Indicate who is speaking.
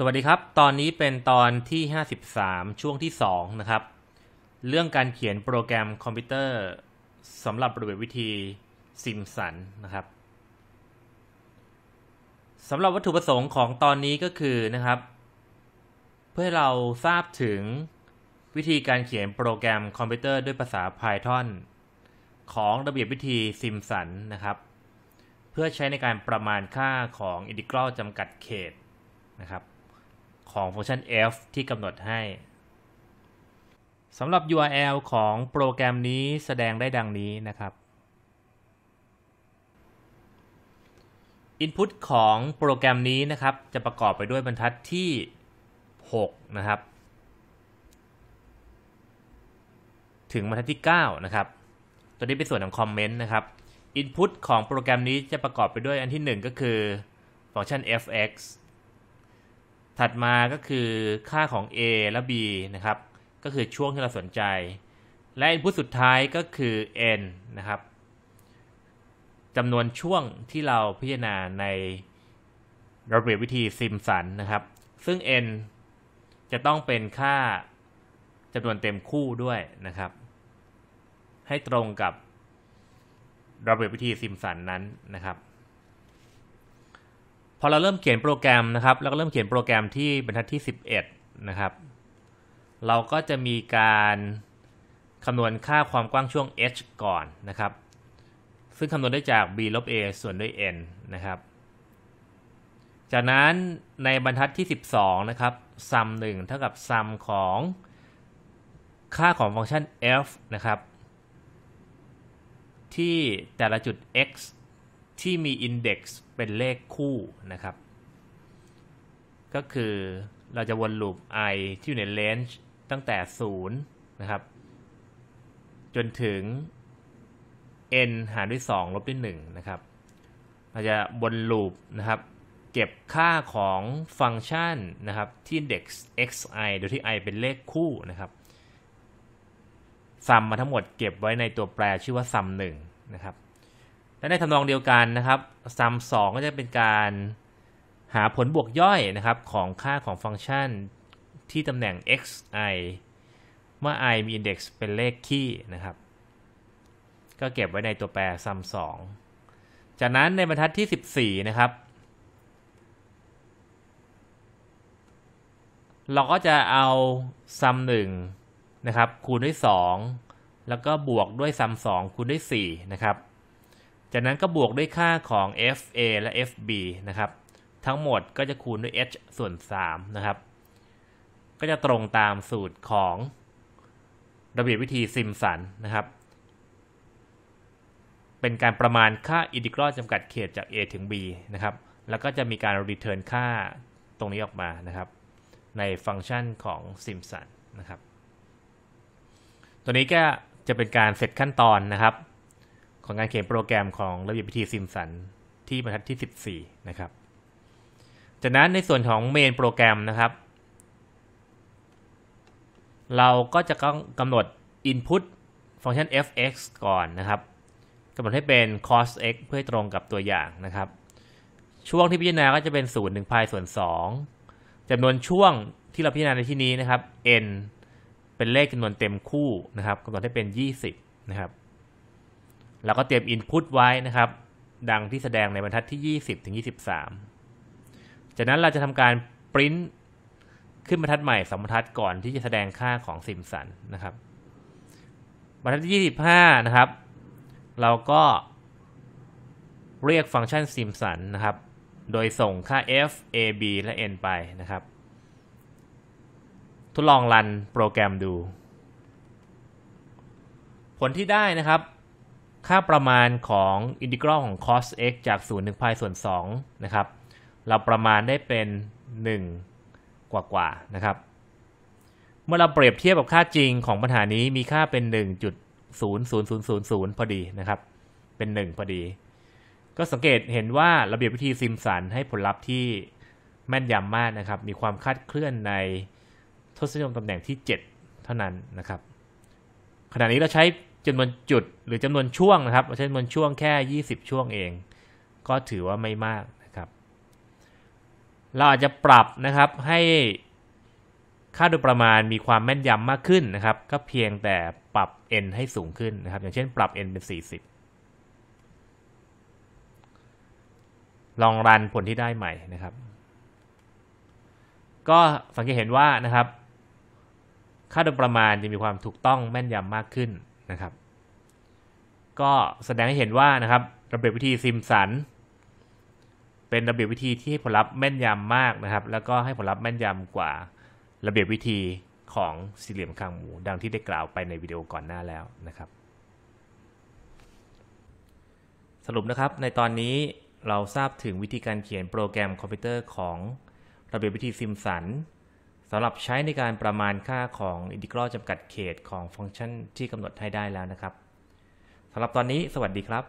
Speaker 1: สวัสดีครับ ตอนนี้เป็นตอนที่ 53 ช่วงที่ 2 นะครับ เรื่องการเขียนโปรแกรมคอมพิวเตอร์สำหรับระเบียบวิธีซิมสันนะครับสำหรับวัตถุประสงค์ของตอนนี้ก็คือนะครับ เพื่อเราทราบถึงวิธีการเขียนโปรแกรมคอมพิวเตอร์ด้วยภาษา Python ของระเบียบวิธีซิมสันนะครับ เพื่อใช้ในการประมาณค่าของอินทิกรัลจำกัดเขตนะครับของฟังก์ชัน f ที่กำหนดให้ สำหรับ URL ของโปรแกรมนี้แสดงได้ดังนี้นะครับ Input ของโปรแกรมนี้นะครับจะประกอบไปด้วยบรรทัดที่6นะครับ ถึงบรรทัดที่9นะครับ ตัวนี้เป็นส่วนของคอมเมนต์นะครับ Input ของโปรแกรมนี้จะประกอบไปด้วยอันที่ 1 ก็คือฟังก์ชัน fx ถัดมาก็คือค่าของ A และ B นะครับ ก็คือช่วงที่เราสนใจ และอินพุตสุดท้ายก็คือ n นะครับจำนวนช่วงที่เราพิจารณาในระเบียบวิธีซิมสันนะครับ ซึ่ง n จะต้องเป็นค่าจำนวนเต็มคู่ด้วยนะครับ ให้ตรงกับระเบียบวิธีซิมสันนั้นนะครับพอเราเริ่มเขียนโปรแกรมนะครับเราก็เริ่มเขียนโปรแกรมที่บรรทัดที่ 11 นะครับเราก็จะมีการคำนวณค่าความกว้างช่วง h ก่อนนะครับซึ่งคำนวณได้จาก b ลบ a ส่วนด้วย n นะครับจากนั้นในบรรทัดที่ 12 นะครับซัม1เท่ากับซัมของค่าของฟังก์ชัน f นะครับ ที่แต่ละจุด x ที่มีอินเด็กซ์เป็นเลขคู่นะครับ ก็คือเราจะวนลูป i ที่อยู่ในเลนจ์ตั้งแต่0นะครับจนถึง n หารด้วย2ลบด้วย1นะครับ เราจะวนลูปนะครับเก็บค่าของฟังก์ชันนะครับที่ index xi โดยที่ i เป็นเลขคู่นะครับซัมมาทั้งหมดเก็บไว้ในตัวแปรชื่อว่าซัมหนึ่งนะครับและในทำนองเดียวกันนะครับซัมสองก็จะเป็นการหาผลบวกย่อยนะครับของค่าของฟังก์ชันที่ตำแหน่ง xi เมื่อ i มี index เป็นเลขขี้นะครับ ก็เก็บไว้ในตัวแปรซัมสองจากนั้นในบรรทัดที่ 14 นะครับ เราก็จะเอาซัมหนึ่งนะครับคูณด้วย 2 แล้วก็บวกด้วยซัมสองคูณด้วย 4 นะครับจากนั้นก็บวกด้วยค่าของ FA และ FB นะครับ ทั้งหมดก็จะคูณด้วย h ส่วน 3 นะครับ ก็จะตรงตามสูตรของ ระเบียบวิธีซิมสันนะครับ เป็นการประมาณค่าอินทิกรัลจำกัดเขตจาก A ถึง B นะครับแล้วก็จะมีการรีเทิร์นค่าตรงนี้ออกมานะครับ ในฟังก์ชันของซิมสันนะครับ ตัวนี้ก็จะเป็นการเสร็จขั้นตอนนะครับของงานเขียนโปรแกรมของระเบียบวิธีซิมสันที่บรรทัดที่ 14นะครับ จากนั้นในส่วนของเมนโปรแกรมนะครับ เราก็จะต้องกำหนด input ฟังก์ชัน fx ก่อนนะครับกำหนดให้เป็น cos x เพื่อตรงกับตัวอย่างนะครับ ช่วงที่พิจารณาก็จะเป็น 0 1 p พส่วน 2จำนวนช่วงที่เราพิจารณาในที่นี้นะครับ n เป็นเลขจำนวนเต็มคู่นะครับกำหนดให้เป็น 20 นะครับเราก็เตรียม Input ไว้นะครับ ดังที่แสดงในบรรทัดที่ 20ถึง23 จากนั้นเราจะทำการ Print ขึ้นบรรทัดใหม่สองบรรทัดก่อนที่จะแสดงค่าของซิมสันนะครับ บรรทัดที่ 25นะครับเราก็ เรียกฟังก์ชันซิมสันนะครับ โดยส่งค่า f a b และ n ไปนะครับ ทดลองรันโปรแกรมดู ผลที่ได้นะครับค่าประมาณของอินทิกรัลของ cos x จาก0ึง i ส่วน2นะครับเราประมาณได้เป็น 1 กว่ากว่านะครับ เมื่อเราเปรียบเทียบกับค่าจริงของปัญหานี้ มีค่าเป็น 1.00000 พอดีนะครับ เป็น 1 พอดี ก็สังเกตเห็นว่าระเบียบวิธีซิมสันให้ผลลัพธ์ที่แม่นยำมากนะครับ มีความคาดเคลื่อนในทศนิยมตำแหน่งที่ 7 เท่านั้นนะครับขณะนี้เราใช้จานวนจุดหรือจำนวนช่วงนะครับใช้จำนวนช่วงแค่ 20 ช่วงเอง ก็ถือว่าไม่มากนะครับ เราอาจจะปรับนะครับให้ค่าโดยประมาณมีความแม่นยำมากขึ้นนะครับ ก็เพียงแต่ปรับ n ให้สูงขึ้นนะครับ อย่างเช่นปรับ n เป็น40 ลองรันผลที่ได้ใหม่นะครับ ก็สังเกตเห็นว่านะครับ ค่าโดยประมาณจะมีความถูกต้องแม่นยำมากขึ้นนะครับ ก็แสดงให้เห็นว่านะครับระเบียบวิธีซิมสัน เป็นระเบียบวิธีที่ให้ผลลัพธ์แม่นยำมากนะครับ แล้วก็ให้ผลลัพธ์แม่นยำกว่าระเบียบวิธีของสี่เหลี่ยมคางหมูดังที่ได้กล่าวไปในวิดีโอก่อนหน้าแล้วนะครับ สรุปนะครับในตอนนี้เราทราบถึงวิธีการเขียนโปรแกรมคอมพิวเตอร์ของระเบียบวิธีซิมสันสำหรับใช้ในการประมาณค่าของอินทิกรัลจำกัดเขตของฟังก์ชัน ที่กำหนดให้ได้แล้วนะครับ สำหรับตอนนี้สวัสดีครับ